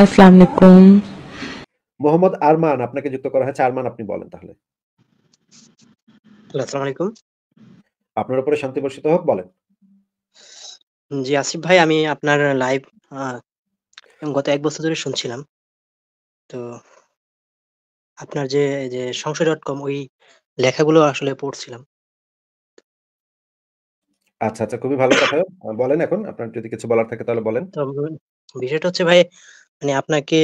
আসসালামু আলাইকুম মোহাম্মদ আরমান আপনাকে যুক্ত করা হয়েছে আরমান আপনি বলেন তাহলে আসসালামু আলাইকুম আপনার উপরে শান্তি বর্ষিত হোক বলেন জি আসিফ ভাই আমি আপনার লাইভ গত এক বছর ধরে শুনছিলাম তো আপনার যে যে সংশয় ডট কম ওই লেখাগুলো আসলে পড়ছিলাম আচ্ছা আচ্ছা খুবই ভালো কথা বলেন এখন আপনার যদি কিছু বলার থাকে তাহলে বলেন বিষয়টা হচ্ছে ভাই মানে আপনাকে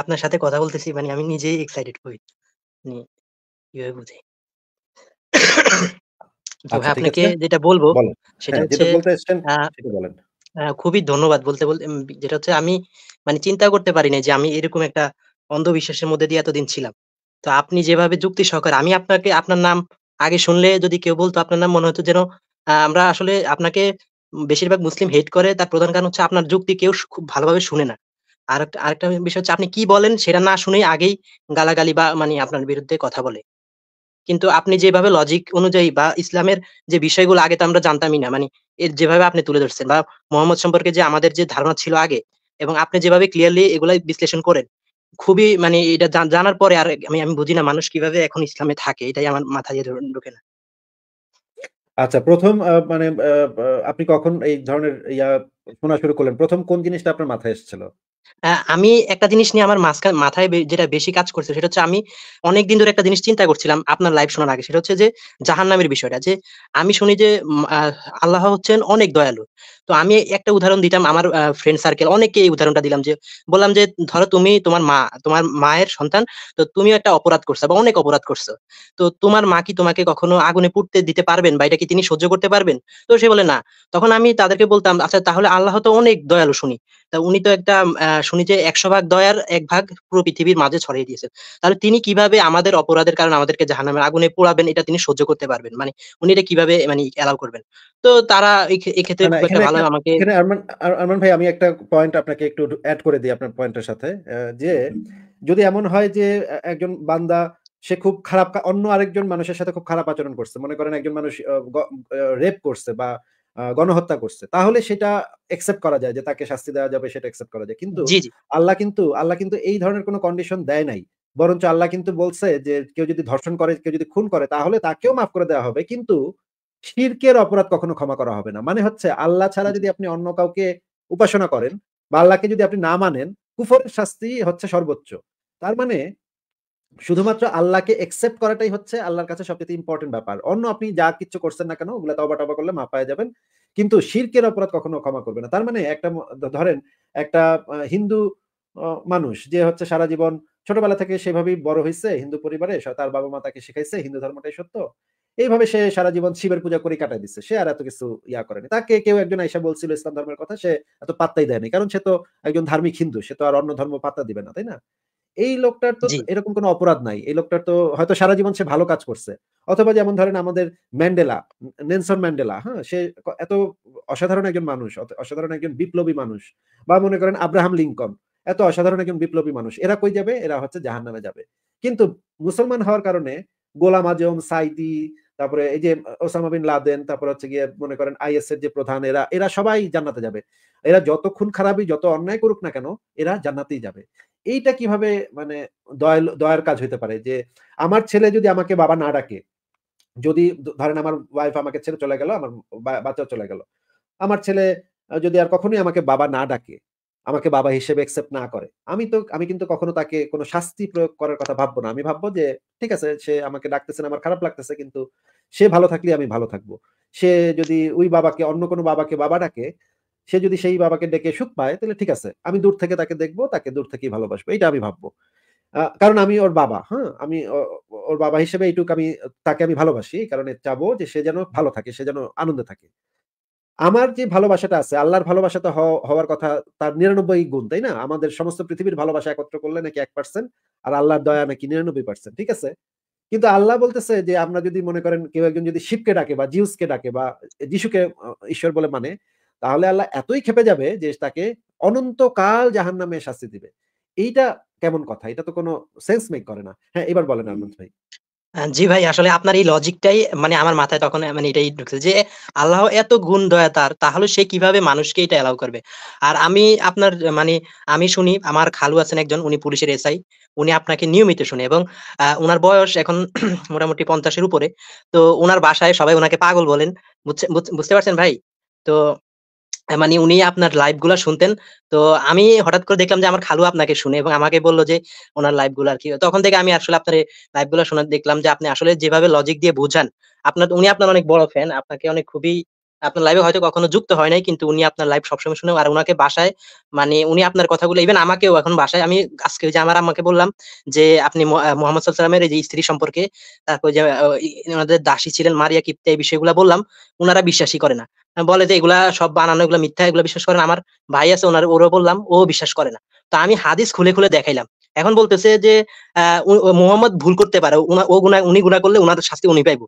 আপনার সাথে কথা বলতেছি মানে আমি নিজেই এক্সাইটেড হই মানে বুঝাই আচ্ছা, আপনাকে যেটা বলবো সেটা হ্যাঁ, হচ্ছে খুবই ধন্যবাদ বলতে বলতে যেটা হচ্ছে আমি মানে চিন্তা করতে পারি না যে আমি এরকম একটা অন্ধবিশ্বাসের মধ্যে দিয়ে এতদিন ছিলাম তো আপনি যেভাবে যুক্তি সহকারে আমি আপনাকে আপনার নাম আগে শুনলে যদি কেউ বলতো আপনার নাম মনে হতো যেন আহ, আমরা আসলে আপনাকে বেশিরভাগ মুসলিম হেট করে তার প্রধান কারণ হচ্ছে আপনার যুক্তি কেউ খুব ভালোভাবে শুনে না আরেকটা আরেকটা বিষয় হচ্ছে আপনি কি বলেন সেটা না শুনেই আগেই গালাগালি বা মানে আপনার বিরুদ্ধে কথা বলে কিন্তু আপনি যেভাবে লজিক অনুযায়ী বা ইসলামের যে বিষয়গুলো আগে তো আমরা জানতামই না মানে এর যেভাবে আপনি তুলে ধরছেন বা মোহাম্মদ সম্পর্কে যে আমাদের যে ধারণা ছিল আগে এবং আপনি যেভাবে ক্লিয়ারলি এগুলা বিশ্লেষণ করেন খুবই মানে এটা জানার পরে আর আমি আমি বুঝি না মানুষ কিভাবে এখন ইসলামে থাকে এটাই আমার মাথায় ঢোকে না আচ্ছা প্রথম মানে আপনি কখন এই ধরনের ইয়া শোনা শুরু করলেন প্রথম কোন জিনিসটা আপনার মাথায় এসেছিল আমি একটা জিনিস নিয়ে আমার মাঝখানে মাথায় যেটা বেশি কাজ করছে সেটা হচ্ছে আমি অনেকদিন ধরে একটা জিনিস চিন্তা করছিলাম আপনার লাইভ শোনার আগে। সেটা হচ্ছে যে জাহান নামের বিষয়টা। যে আমি শুনি যে আল্লাহ হচ্ছেন অনেক দয়ালু। তো আমি একটা উদাহরণ দিতাম আমার ফ্রেন্ড সার্কেল অনেককে এই উদাহরণটা দিলাম যে বললাম যে ধরো তুমি তোমার মা, তোমার মায়ের সন্তান। তো তুমিও একটা অপরাধ করছো বা অনেক অপরাধ করছো। তো তোমার মা কি তোমাকে কখনো আগুনে পুড়তে দিতে পারবেন বা এটা কি তিনি সহ্য করতে পারবেন? তো সে বলে, "না।" তখন আমি তাদেরকে বলতাম, "আচ্ছা তাহলে আল্লাহ তো অনেক দয়ালু শুনি। তা উনি তো একটা আ শুনি যে একশো ভাগ দয়ার এক ভাগ পুরো পৃথিবীর মাঝে ছড়িয়ে দিয়েছেন তাহলে তিনি কিভাবে আমাদের অপরাধের কারণে আমাদেরকে জাহান্নামের আগুনে পোড়াবেন এটা তিনি সহ্য করতে পারবেন মানে উনি এটা কিভাবে মানে অ্যালাউ করবেন তো তারা এক্ষেত্রে ভালো আমাকে আরমান ভাই আমি একটা পয়েন্ট আপনাকে একটু অ্যাড করে দিই আপনার পয়েন্টের সাথে যে যদি এমন হয় যে একজন বান্দা সে খুব খারাপ অন্য আরেকজন মানুষের সাথে খুব খারাপ আচরণ করছে মনে করেন একজন মানুষ রেপ করছে বা গণহত্যা করছে তাহলে সেটা একসেপ্ট করা যায় যে তাকে শাস্তি দেওয়া যাবে সেটা একসেপ্ট করা যায় কিন্তু আল্লাহ কিন্তু আল্লাহ কিন্তু এই ধরনের কোনো কন্ডিশন দেয় নাই বরঞ্চ আল্লাহ কিন্তু বলছে যে কেউ যদি ধর্ষণ করে কেউ যদি খুন করে তাহলে তাকেও মাফ করে দেওয়া হবে কিন্তু শিরকের অপরাধ কখনো ক্ষমা করা হবে না মানে হচ্ছে আল্লাহ ছাড়া যদি আপনি অন্য কাউকে উপাসনা করেন বা আল্লাহকে যদি আপনি না মানেন কুফরের শাস্তি হচ্ছে সর্বোচ্চ তার মানে শুধুমাত্র আল্লাহকে একসেপ্ট করাটাই হচ্ছে আল্লাহর কাছে সবচেয়ে ইম্পর্টেন্ট ব্যাপার অন্য আপনি যা কিছু করছেন না কেন ওগুলো তবা টবা করলে মাপায় যাবেন কিন্তু শির্কের অপরাধ কখনো ক্ষমা করবে না তার মানে একটা ধরেন একটা হিন্দু মানুষ যে হচ্ছে সারা জীবন ছোটবেলা থেকে সেভাবেই বড় হয়েছে হিন্দু পরিবারে তার বাবা মা তাকে শিখাইছে হিন্দু ধর্মটাই সত্য এইভাবে সে সারা জীবন শিবের পূজা করে কাটাই দিচ্ছে সে আর এত কিছু ইয়া করেনি তাকে কেউ একজন আইসা বলছিল ইসলাম ধর্মের কথা সে এত পাত্তাই দেয়নি কারণ সে তো একজন ধার্মিক হিন্দু সে তো আর অন্য ধর্ম পাত্তা দিবে না তাই না এই লোকটার তো এরকম কোনো অপরাধ নাই এই লোকটার তো হয়তো সারা জীবন সে ভালো কাজ করছে অথবা যেমন ধরেন আমাদের ম্যান্ডেলা নেনসন ম্যান্ডেলা হ্যাঁ সে এত অসাধারণ একজন মানুষ অসাধারণ একজন বিপ্লবী মানুষ বা মনে করেন আব্রাহাম লিঙ্কন এত অসাধারণ একজন বিপ্লবী মানুষ এরা কই যাবে এরা হচ্ছে জাহান নামে যাবে কিন্তু মুসলমান হওয়ার কারণে গোলাম আজম সাইদি তারপরে এই যে ওসামা বিন লাদেন তারপর হচ্ছে গিয়ে মনে করেন আইএস এর যে প্রধান এরা এরা সবাই জান্নাতে যাবে এরা যত খুন খারাপই যত অন্যায় করুক না কেন এরা জান্নাতেই যাবে এইটা কিভাবে মানে দয়া দয়ার কাজ হইতে পারে যে আমার ছেলে যদি আমাকে বাবা না ডাকে যদি ধরেন আমার ওয়াইফ আমাকে ছেড়ে চলে গেল আমার বাচ্চা চলে গেল আমার ছেলে যদি আর কখনোই আমাকে বাবা না ডাকে আমাকে বাবা হিসেবে একসেপ্ট না করে আমি তো আমি কিন্তু কখনো তাকে কোনো শাস্তি প্রয়োগ করার কথা ভাববো না আমি ভাববো যে ঠিক আছে সে আমাকে ডাকতেছে না আমার খারাপ লাগতেছে কিন্তু সে ভালো থাকলে আমি ভালো থাকবো সে যদি ওই বাবাকে অন্য কোনো বাবাকে বাবা ডাকে সে যদি সেই বাবাকে ডেকে সুখ পায় তাহলে ঠিক আছে আমি দূর থেকে তাকে দেখব তাকে দূর থেকেই ভালোবাসবো এটা আমি ভাববো কারণ আমি ওর বাবা হ্যাঁ আমি ওর বাবা হিসেবে এইটুকু আমি তাকে আমি ভালোবাসি এই কারণে চাবো যে সে যেন ভালো থাকে সে যেন আনন্দে থাকে আমার যে ভালোবাসাটা আছে আল্লাহর ভালোবাসা তো হওয়ার কথা তার নিরানব্বই গুণ তাই না আমাদের সমস্ত পৃথিবীর ভালোবাসা একত্র করলে নাকি এক পার্সেন্ট আর আল্লাহর দয়া নাকি নিরানব্বই পার্সেন্ট ঠিক আছে কিন্তু আল্লাহ বলতেছে যে আমরা যদি মনে করেন কেউ একজন যদি শিবকে ডাকে বা জিউসকে ডাকে বা যিশুকে ঈশ্বর বলে মানে তাহলে আল্লাহ এতই খেপে যাবে যে তাকে অনন্তকাল জাহান নামে শাস্তি দিবে এইটা কেমন কথা এটা তো কোনো সেন্স মেক করে না হ্যাঁ এবার বলেন আনন্দ ভাই জি ভাই আসলে আপনার এই লজিকটাই মানে আমার মাথায় তখন মানে এটাই ঢুকছে যে আল্লাহ এত গুণ দয়া তার তাহলে সে কিভাবে মানুষকে এটা অ্যালাউ করবে আর আমি আপনার মানে আমি শুনি আমার খালু আছেন একজন উনি পুলিশের এসআই উনি আপনাকে নিয়মিত শুনে এবং ওনার বয়স এখন মোটামুটি পঞ্চাশের উপরে তো ওনার বাসায় সবাই ওনাকে পাগল বলেন বুঝতে পারছেন ভাই তো মানে উনি আপনার লাইভ গুলা শুনতেন তো আমি হঠাৎ করে দেখলাম যে আমার খালু আপনাকে শুনে এবং আমাকে বললো যে ওনার লাইভ গুলো আর কি তখন থেকে আমি আসলে আপনার লাইভ গুলা শুনে দেখলাম যে আপনি আসলে যেভাবে লজিক দিয়ে বোঝান আপনার উনি আপনার অনেক বড় ফ্যান আপনাকে অনেক খুবই আপনার লাইভে হয়তো কখনো যুক্ত হয় নাই কিন্তু উনি আপনার লাইভ সবসময় শুনে আর ওনাকে বাসায় মানে উনি আপনার কথাগুলো ইভেন আমাকেও এখন বাসায় আমি আজকে যে আমার আমাকে বললাম যে আপনি মোহাম্মদ সাল্লামের এই যে স্ত্রী সম্পর্কে তারপর যে ওনাদের দাসী ছিলেন মারিয়া কিপ্তা এই বিষয়গুলো বললাম ওনারা বিশ্বাসই করে না বলে যে এগুলা সব বানানো এগুলো মিথ্যা এগুলো বিশ্বাস করেন আমার ভাই আছে ওনার ওরও বললাম ও বিশ্বাস করে না তো আমি হাদিস খুলে খুলে দেখাইলাম এখন বলতেছে যে আহ মোহাম্মদ ভুল করতে পারে ও গুণা উনি গুণা করলে ওনার শাস্তি উনি পাইবো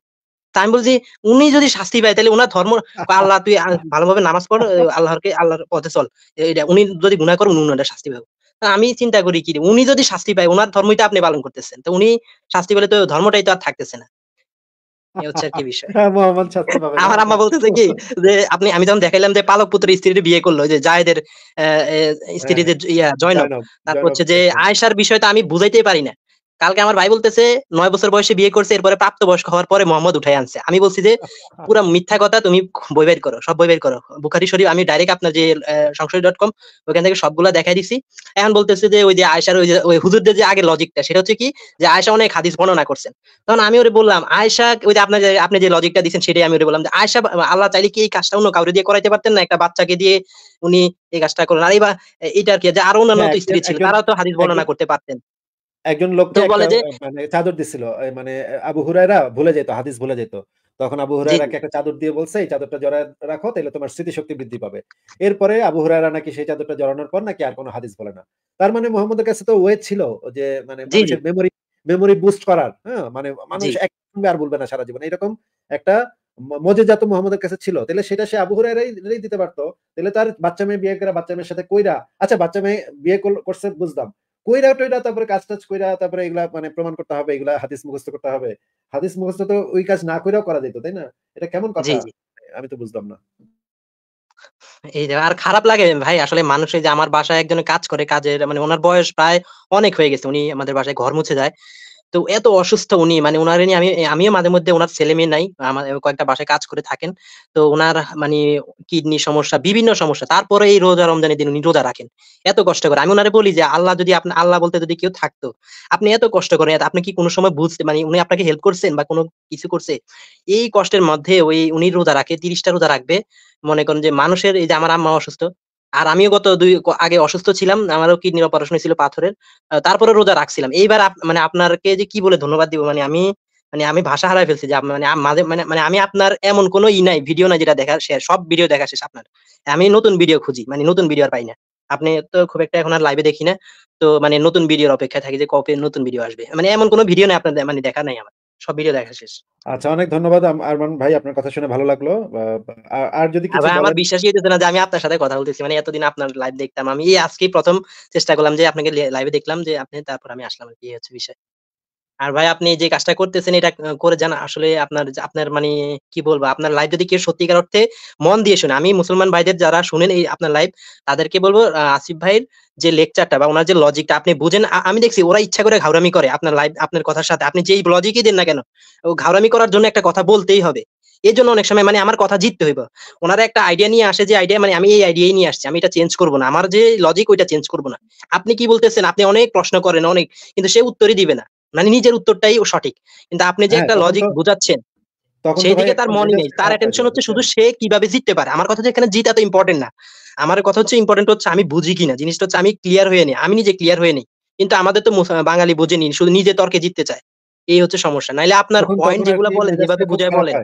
তা আমি বলছি উনি যদি শাস্তি পায় তাহলে উনার ধর্ম আল্লাহ তুই ভালোভাবে নামাজ পড় আল্লাহকে আল্লাহর পথে চল এটা উনি যদি গুণা করেন উনি শাস্তি পাবে আমি চিন্তা করি কি উনি যদি শাস্তি পায় ওনার ধর্মটা আপনি পালন করতেছেন তো উনি শাস্তি পেলে তো ধর্মটাই তো আর থাকতেছে না হ্যাঁ, আমার আম্মা বলতেছে কি যে আপনি আমি যখন দেখাইলাম যে পালক পুত্র স্ত্রীর বিয়ে করলো যে জায়েদের স্ত্রী যে হ্যাঁ, ইয়া জয়নব তারপর হচ্ছে যে আয়েশার বিষয়টা আমি বুঝাইতে পারি না কালকে আমার ভাই বলতেছে নয় বছর বয়সে বিয়ে করছে এরপরে প্রাপ্ত বয়স্ক হওয়ার পরে মোহাম্মদ উঠাই আনছে আমি বলছি যে আচ্ছা, আচ্ছা। পুরো মিথ্যা কথা তুমি বই বের করো সব বই বের করো বুখারি শরীফ আমি ডাইরেক্ট আপনার যে সংসদ ডট কম ওখান থেকে সবগুলা দেখাই দিছি এখন বলতেছে যে ওই যে আয়সার ওই যে ওই হুজুরদের যে আগে লজিকটা সেটা হচ্ছে কি যে আয়সা অনেক হাদিস বর্ণনা করছেন তখন আমি ওরে বললাম আয়সা ওই যে আপনার আপনি যে লজিকটা দিচ্ছেন সেটাই আমি ওরে বললাম যে আয়সা আল্লাহ চাইলে কি এই কাজটা অন্য কাউরে দিয়ে করাইতে পারতেন না একটা বাচ্চাকে দিয়ে উনি এই কাজটা করলেন আর বা এটা আর কি যে আরো অন্যান্য হ্যাঁ, স্ত্রী ছিল তারাও তো হাদিস বর্ণনা করতে পারতেন একজন লোক মানে চাদর দিছিল মানে আবু হুরায়রা ভুলে যেত হাদিস ভুলে যেত তখন আবু হুরায়রাকে একটা চাদর দিয়ে বলছে এই চাদরটা জড়ায় রাখো তাহলে তোমার স্মৃতিশক্তি বৃদ্ধি পাবে এরপরে আবু হুরায়রা নাকি সেই চাদরটা জড়ানোর পর নাকি আর কোনো হাদিস বলে না তার মানে মোহাম্মদের কাছে তো ওয়েট ছিল যে মানে মানুষের মেমোরি মেমোরি বুস্ট করার হ্যাঁ মানে মানুষ এক আর বলবে না সারা জীবন এরকম একটা মজেজাত মোহাম্মদের কাছে ছিল তাহলে সেটা সে আবু হুরায়রাই দিতে পারতো তাহলে তার বাচ্চা মেয়ে বিয়ে করা বাচ্চা মেয়ের সাথে কইরা আচ্ছা বাচ্চা মেয়ে বিয়ে করছে বুঝলাম কইরা টইরা তারপরে কাজ টাজ কইরা তারপরে এগুলা মানে প্রমাণ করতে হবে এগুলা হাদিস মুখস্থ করতে হবে হাদিস মুখস্থ তো ওই কাজ না কইরাও করা যেত তাই না এটা কেমন কথা আমি তো বুঝলাম না এই আর খারাপ লাগে ভাই আসলে মানুষের যে আমার বাসায় একজন কাজ করে কাজের মানে ওনার বয়স প্রায় অনেক হয়ে গেছে উনি আমাদের বাসায় ঘর মুছে যায় তো এত অসুস্থ উনি মানে ওনার নিয়ে আমি আমিও মাঝে মধ্যে ওনার ছেলে মেয়ে নাই আমার কয়েকটা বাসায় কাজ করে থাকেন তো ওনার মানে কিডনি সমস্যা বিভিন্ন সমস্যা তারপরে এই রোজা রমজানের দিন উনি রোজা রাখেন এত কষ্ট করে আমি ওনারে বলি যে আল্লাহ যদি আপনি আল্লাহ বলতে যদি কেউ থাকতো আপনি এত কষ্ট করেন আপনি কি কোনো সময় বুঝতে মানে উনি আপনাকে হেল্প করছেন বা কোনো কিছু করছে এই কষ্টের মধ্যে ওই উনি রোজা রাখে তিরিশটা রোজা রাখবে মনে করেন যে মানুষের এই যে আমার আম্মা অসুস্থ আর আমিও গত দুই আগে অসুস্থ ছিলাম আমারও কিডনির অপারেশন ছিল পাথরের তারপরে রোজা রাখছিলাম এইবার মানে আপনারকে যে কি বলে ধন্যবাদ দিব মানে আমি মানে আমি ভাষা হারাই ফেলছি যে মানে মাঝে মানে মানে আমি আপনার এমন কোনো ই নাই ভিডিও নাই যেটা দেখা শেষ সব ভিডিও দেখা শেষ আপনার আমি নতুন ভিডিও খুঁজি মানে নতুন ভিডিও আর পাই না আপনি তো খুব একটা এখন আর লাইভে দেখি না তো মানে নতুন ভিডিওর অপেক্ষায় থাকি যে কবে নতুন ভিডিও আসবে মানে এমন কোনো ভিডিও নাই আপনাদের মানে দেখা নাই আমার সব ভিডিও দেখা শেষ আচ্ছা অনেক ধন্যবাদ আরমান ভাই আপনার কথা শুনে ভালো লাগলো আর যদি কিছু আমার বিশ্বাসই হইতেছে না যে আমি আপনার সাথে কথা বলতেছি মানে এতদিন আপনার লাইভ দেখতাম আমি এই আজকেই প্রথম চেষ্টা করলাম যে আপনাকে লাইভে দেখলাম যে আপনি তারপর আমি আসলাম কি হচ্ছে বিষয় আর ভাই আপনি যে কাজটা করতেছেন এটা করে যান আসলে আপনার আপনার মানে কি বলবো আপনার লাইভ যদি কেউ সত্যিকার অর্থে মন দিয়ে শুনে আমি মুসলমান ভাইদের যারা শুনেন এই আপনার লাইভ তাদেরকে বলবো আসিফ ভাইয়ের যে লেকচারটা বা ওনার যে লজিকটা আপনি বুঝেন আমি দেখছি ওরা ইচ্ছা করে ঘাউরামি করে আপনার লাইভ আপনার কথার সাথে আপনি যেই লজিকই দেন না কেন ঘাউরামি করার জন্য একটা কথা বলতেই হবে এই জন্য অনেক সময় মানে আমার কথা জিততে হইব ওনারা একটা আইডিয়া নিয়ে আসে যে আইডিয়া মানে আমি এই আইডিয়াই নিয়ে আসছি আমি এটা চেঞ্জ করবো না আমার যে লজিক ওইটা চেঞ্জ করবো না আপনি কি বলতেছেন আপনি অনেক প্রশ্ন করেন অনেক কিন্তু সে উত্তরই দিবে না মানে নিজের উত্তরটাই সঠিক কিন্তু আপনি যে হ্যাঁ, একটা লজিক বোঝাচ্ছেন সেই দিকে তার মনে নেই তার অ্যাটেনশন হ্যাঁ, হচ্ছে হ্যাঁ। শুধু সে কিভাবে জিততে পারে আমার কথা হচ্ছে এখানে জিত এত ইম্পর্টেন্ট না আমার কথা হচ্ছে ইম্পর্টেন্ট হচ্ছে আমি বুঝি কিনা জিনিসটা হচ্ছে আমি ক্লিয়ার হয়ে নেই আমি নিজে ক্লিয়ার হয়ে নেই কিন্তু আমাদের তো বাঙালি বোঝেনি শুধু নিজে তর্কে জিততে চায় এই হচ্ছে সমস্যা নাইলে আপনার পয়েন্ট যেগুলো বলেন যেভাবে বুঝায় বলেন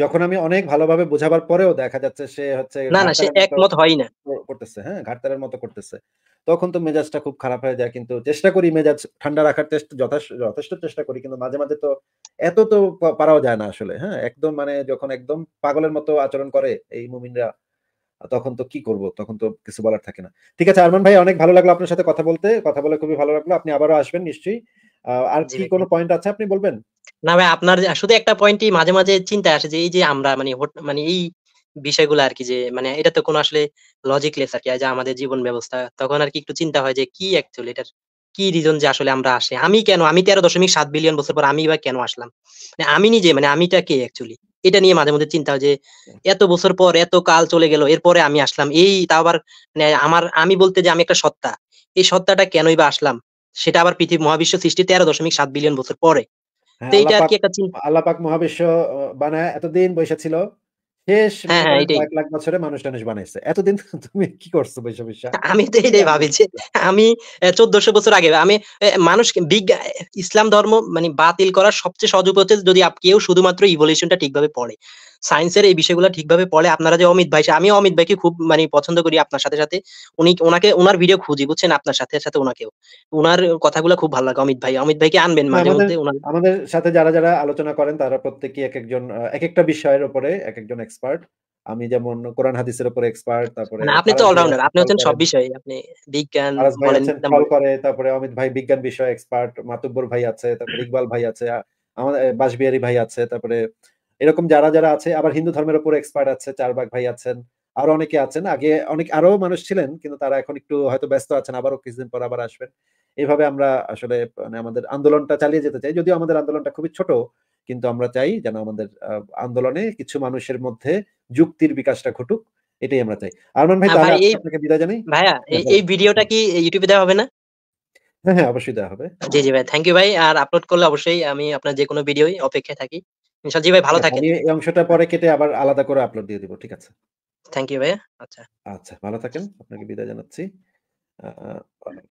যখন আমি অনেক ভালোভাবে বোঝাবার পরেও দেখা যাচ্ছে সে হচ্ছে না না সে একমত হয় না করতেছে হ্যাঁ ঘাটতারের মতো করতেছে তখন তো মেজাজটা খুব খারাপ হয়ে যায় কিন্তু চেষ্টা করি মেজাজ ঠান্ডা রাখার চেষ্টা যথেষ্ট চেষ্টা করি কিন্তু মাঝে মাঝে তো এত তো পারাও যায় না আসলে হ্যাঁ একদম মানে যখন একদম পাগলের মতো আচরণ করে এই মুমিনরা তখন তো কি করব তখন তো কিছু বলার থাকে না ঠিক আছে আরমান ভাই অনেক ভালো লাগলো আপনার সাথে কথা বলতে কথা বলে খুবই ভালো লাগলো আপনি আবারও আসবেন নিশ্চয়ই আর কি কোনো পয়েন্ট আছে আপনি বলবেন না ভাই আপনার শুধু একটা পয়েন্টই মাঝে মাঝে চিন্তা আসে যে এই যে আমরা মানে মানে এই বিষয়গুলো আর কি যে মানে এটা তো কোনো আসলে লেস আর কি যে আমাদের জীবন ব্যবস্থা তখন আর কি একটু চিন্তা হয় যে কি অ্যাকচুয়ালি এটার কি রিজন যে আসলে আমরা আসি আমি কেন আমি তেরো দশমিক সাত বিলিয়ন বছর পর আমি বা কেন আসলাম মানে আমি নিজে মানে আমিটা কে অ্যাকচুয়ালি এটা নিয়ে মাঝে মধ্যে চিন্তা হয় যে আচ্ছা। এত বছর পর এত কাল চলে গেল এরপরে আমি আসলাম এই তাও আবার মানে আমার আমি বলতে যে আমি একটা সত্তা এই সত্তাটা কেনই বা আসলাম সেটা আবার পৃথিবী মহাবিশ্ব সৃষ্টি তেরো দশমিক সাত বিলিয়ন বছর পরে হ্যাঁ, আল্লাপাক মহাবিশ্ব বানায় এতদিন বৈশা ছিল হ্যাঁ, হ্যাঁ, লাখ বছরে মানুষ বানাইছে এতদিন তুমি কি করছো আমি আমি চোদ্দশো বছর আগে আমি মানুষ বিজ্ঞান ইসলাম ধর্ম মানে বাতিল করার সবচেয়ে সহজ উপায় হচ্ছে যদি কেউ শুধুমাত্র ইভলিউশনটা ঠিকভাবে পড়ে সায়েন্সের এই বিষয়গুলো ঠিকভাবে পড়ে আপনারা যে অমিত ভাই আমি অমিত ভাইকে খুব মানে পছন্দ করি আপনার সাথে সাথে উনি ওনাকে ওনার ভিডিও খুঁজি বুঝছেন আপনার সাথে সাথে ওনাকেও ওনার কথাগুলো খুব ভালো লাগে অমিত ভাই অমিত ভাইকে আনবেন মাঝে মধ্যে আমাদের সাথে যারা যারা আলোচনা করেন তারা প্রত্যেকে এক একজন এক একটা বিষয়ের উপরে এক একজন এক্সপার্ট আমি যেমন কোরআন হাদিসের উপরে এক্সপার্ট তারপরে আপনি তো অলরাউন্ডার আপনি হচ্ছেন সব বিষয়ে আপনি বিজ্ঞান বলেন কল করে তারপরে অমিত ভাই বিজ্ঞান বিষয়ে এক্সপার্ট মাতুব্বর ভাই আছে তারপরে ইকবাল ভাই আছে আমাদের বাসবিহারী ভাই আছে তারপরে এরকম যারা যারা আছে আবার হিন্দু ধর্মের উপর এক্সপার্ট আছে চারবাগ ভাই আছেন আরো অনেকে আছেন আগে অনেক আরো মানুষ ছিলেন কিন্তু তারা এখন একটু হয়তো ব্যস্ত আছেন আবারও কিছুদিন পর আবার আসবেন এইভাবে আমরা আসলে মানে আমাদের আন্দোলনটা চালিয়ে যেতে চাই যদিও আমাদের আন্দোলনটা খুবই ছোট কিন্তু আমরা চাই যেন আমাদের আন্দোলনে কিছু মানুষের মধ্যে যুক্তির বিকাশটা ঘটুক এটাই আমরা চাই আরমান ভাই তাহলে আপনাকে বিদায় জানাই ভাইয়া হ্যাঁ, এই ভিডিওটা কি ইউটিউবে দেওয়া হবে না হ্যাঁ হ্যাঁ অবশ্যই দেওয়া হবে জি জি ভাই থ্যাংক ইউ ভাই আর আপলোড করলে অবশ্যই আমি আপনার যে কোনো ভিডিওই অপেক্ষায় থাকি জি ভাই ভালো হ্যাঁ, থাকেন এই অংশটা পরে কেটে আবার আলাদা করে আপলোড দিয়ে দিব ঠিক আছে থ্যাংক ইউ ভাই আচ্ছা আচ্ছা ভালো থাকেন আপনাকে বিদায় জানাচ্ছি